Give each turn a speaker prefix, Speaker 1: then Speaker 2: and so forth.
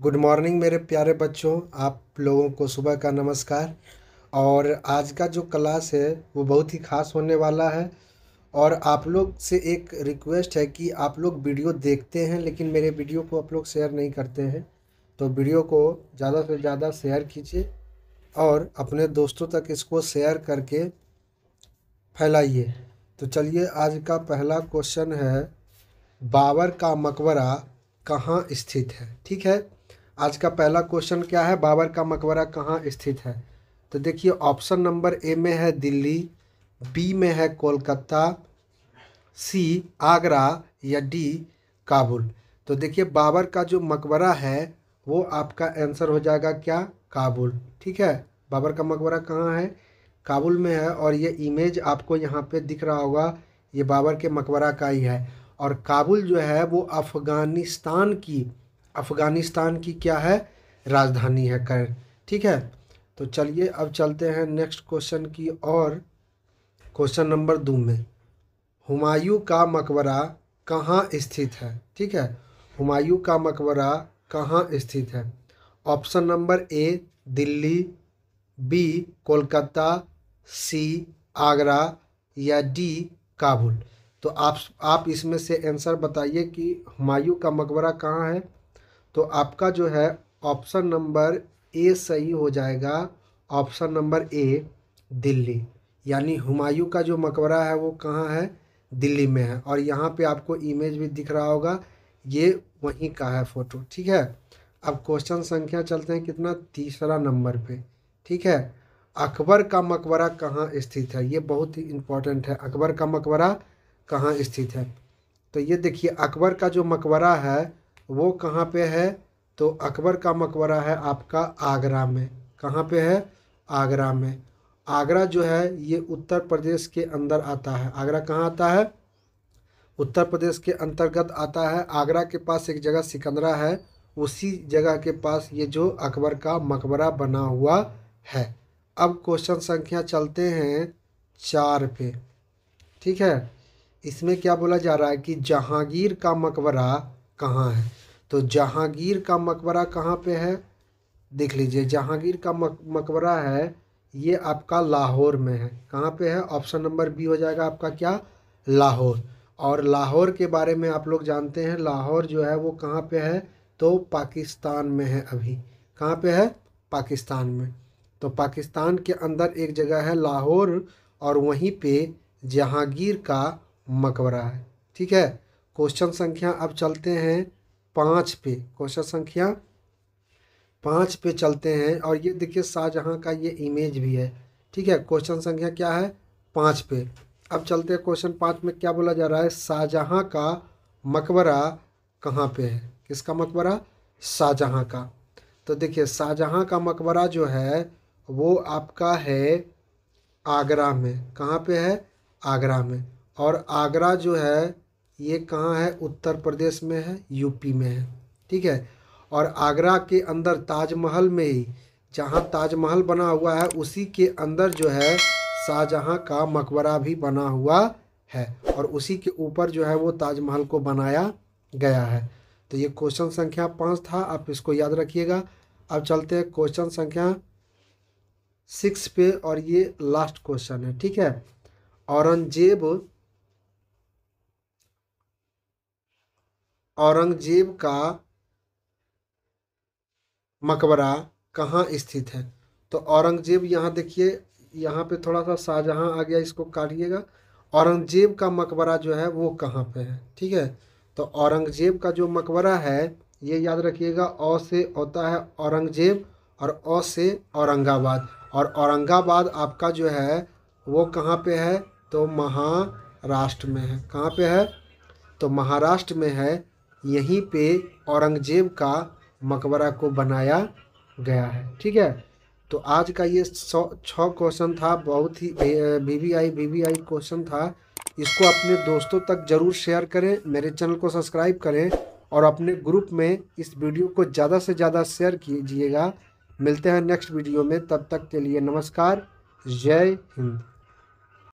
Speaker 1: good morning मेरे प्यारे बच्चों आप लोगों को सुबह का नमस्कार और आज का जो क्लास है वो बहुत ही ख़ास होने वाला है और आप लोग से एक रिक्वेस्ट है कि आप लोग वीडियो देखते हैं लेकिन मेरे वीडियो को आप लोग शेयर नहीं करते हैं तो वीडियो को ज़्यादा से ज़्यादा शेयर कीजिए और अपने दोस्तों तक इसको शेयर करके फैलाइए तो चलिए आज का पहला क्वेश्चन है बाबर का मकबरा कहाँ स्थित है ठीक है आज का पहला क्वेश्चन क्या है बाबर का मकबरा कहाँ स्थित है तो देखिए ऑप्शन नंबर ए में है दिल्ली बी में है कोलकाता सी आगरा या डी काबुल तो देखिए बाबर का जो मकबरा है वो आपका आंसर हो जाएगा क्या काबुल ठीक है बाबर का मकबरा कहाँ है काबुल में है और ये इमेज आपको यहाँ पे दिख रहा होगा ये बाबर के मकबरा का ही है और काबुल जो है वो अफ़गानिस्तान की अफ़गानिस्तान की क्या है राजधानी है कर ठीक है तो चलिए अब चलते हैं नेक्स्ट क्वेश्चन की और क्वेश्चन नंबर दो में हुमायूं का मकबरा कहाँ स्थित है ठीक है हुमायूं का मकबरा कहाँ स्थित है option number A Delhi B Kolkata C Agra या डी काबुल तो आप आप इसमें से आंसर बताइए कि हुमायूं का मकबरा कहाँ है तो आपका जो है ऑप्शन नंबर ए सही हो जाएगा ऑप्शन नंबर ए दिल्ली यानी हुमायूं का जो मकबरा है वो कहाँ है दिल्ली में है और यहाँ पे आपको इमेज भी दिख रहा होगा ये वहीं का है फ़ोटो ठीक है अब क्वेश्चन संख्या चलते हैं कितना तीसरा नंबर पे ठीक है अकबर का मकबरा कहाँ स्थित है ये बहुत ही इम्पोर्टेंट है अकबर का मकबरा कहाँ स्थित है तो ये देखिए अकबर का जो मकबरा है वो कहाँ पे है तो अकबर का मकबरा है आपका आगरा में कहाँ पे है आगरा में आगरा जो है ये उत्तर प्रदेश के अंदर आता है आगरा कहाँ आता है उत्तर प्रदेश के अंतर्गत आता है आगरा के पास एक जगह सिकंदरा है उसी जगह के पास ये जो अकबर का मकबरा बना हुआ है अब क्वेश्चन संख्या चलते हैं चार पे ठीक है इसमें क्या बोला जा रहा है कि जहांगीर का मकबरा कहाँ है तो जहांगीर का मकबरा कहाँ पे है देख लीजिए जहांगीर का मक, मकबरा है ये आपका लाहौर में है कहाँ पे है ऑप्शन नंबर बी हो जाएगा आपका क्या लाहौर और लाहौर के बारे में आप लोग जानते हैं लाहौर जो है वो कहाँ पे है तो पाकिस्तान में है अभी कहाँ पे है पाकिस्तान में तो पाकिस्तान के अंदर एक जगह है लाहौर और वहीं पे जहांगीर का मकबरा है ठीक है क्वेश्चन संख्या अब चलते हैं पाँच पे क्वेश्चन संख्या पाँच पे चलते हैं और ये देखिए शाहजहाँ का ये इमेज भी है ठीक है क्वेश्चन संख्या क्या है पाँच पे अब चलते हैं क्वेश्चन पाँच में क्या बोला जा रहा है शाहजहाँ का मकबरा कहाँ पे है किसका मकबरा शाहजहाँ का तो देखिए शाहजहाँ का मकबरा जो है वो आपका है आगरा में कहाँ पे है आगरा में और आगरा जो है ये कहाँ है उत्तर प्रदेश में है यूपी में है ठीक है और आगरा के अंदर ताजमहल में ही जहाँ ताजमहल बना हुआ है उसी के अंदर जो है शाहजहाँ का मकबरा भी बना हुआ है और उसी के ऊपर जो है वो ताजमहल को बनाया गया है तो ये क्वेश्चन संख्या पाँच था आप इसको याद रखिएगा अब चलते हैं क्वेश्चन संख्या सिक्स पे और ये लास्ट क्वेश्चन है ठीक है औरंगजेब औरंगजेब का मकबरा कहाँ स्थित है तो औरंगजेब यहाँ देखिए यहाँ पे थोड़ा सा शाहजहाँ आ गया इसको काटिएगा औरंगजेब का मकबरा जो है वो कहाँ पे है ठीक है तो औरंगजेब का जो मकबरा है ये याद रखिएगा अ से होता है औरंगजेब और औ से औरंगाबाद और औरंगाबाद आपका जो है वो कहाँ पे है तो महाराष्ट्र में है कहाँ पे है तो महाराष्ट्र में है यहीं पे औरंगजेब का मकबरा को बनाया गया है ठीक है तो आज का ये सौ छः क्वेश्चन था बहुत ही V V I V V I question था इसको अपने दोस्तों तक ज़रूर शेयर करें मेरे चैनल को सब्सक्राइब करें और अपने ग्रुप में इस वीडियो को ज़्यादा से ज़्यादा शेयर कीजिएगा मिलते हैं नेक्स्ट वीडियो में तब तक के लिए नमस्कार जय हिंद